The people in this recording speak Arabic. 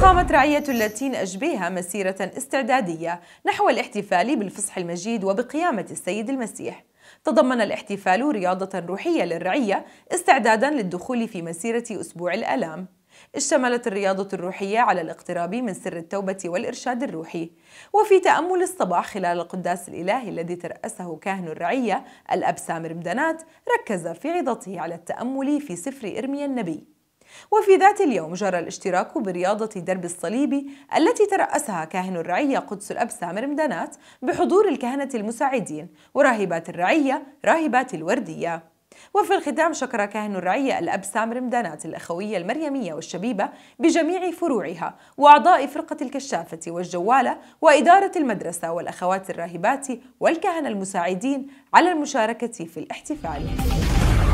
أقامت رعية اللاتين أجبيها مسيرة استعدادية نحو الاحتفال بالفصح المجيد وبقيامة السيد المسيح تضمن الاحتفال رياضة روحية للرعية استعدادا للدخول في مسيرة أسبوع الآلام اشتملت الرياضة الروحية على الاقتراب من سر التوبة والإرشاد الروحي وفي تأمل الصباح خلال القداس الإلهي الذي ترأسه كاهن الرعية الأب سامر بدنات ركز في عظته على التأمل في سفر إرميا النبي وفي ذات اليوم جرى الاشتراك برياضة درب الصليبي التي ترأسها كاهن الرعية قدس الأب سامر مدانات بحضور الكهنة المساعدين وراهبات الرعية راهبات الوردية وفي الختام شكر كاهن الرعية الأب سامر مدانات الأخوية المريمية والشبيبة بجميع فروعها وأعضاء فرقة الكشافة والجوالة وإدارة المدرسة والأخوات الراهبات والكهنة المساعدين على المشاركة في الاحتفال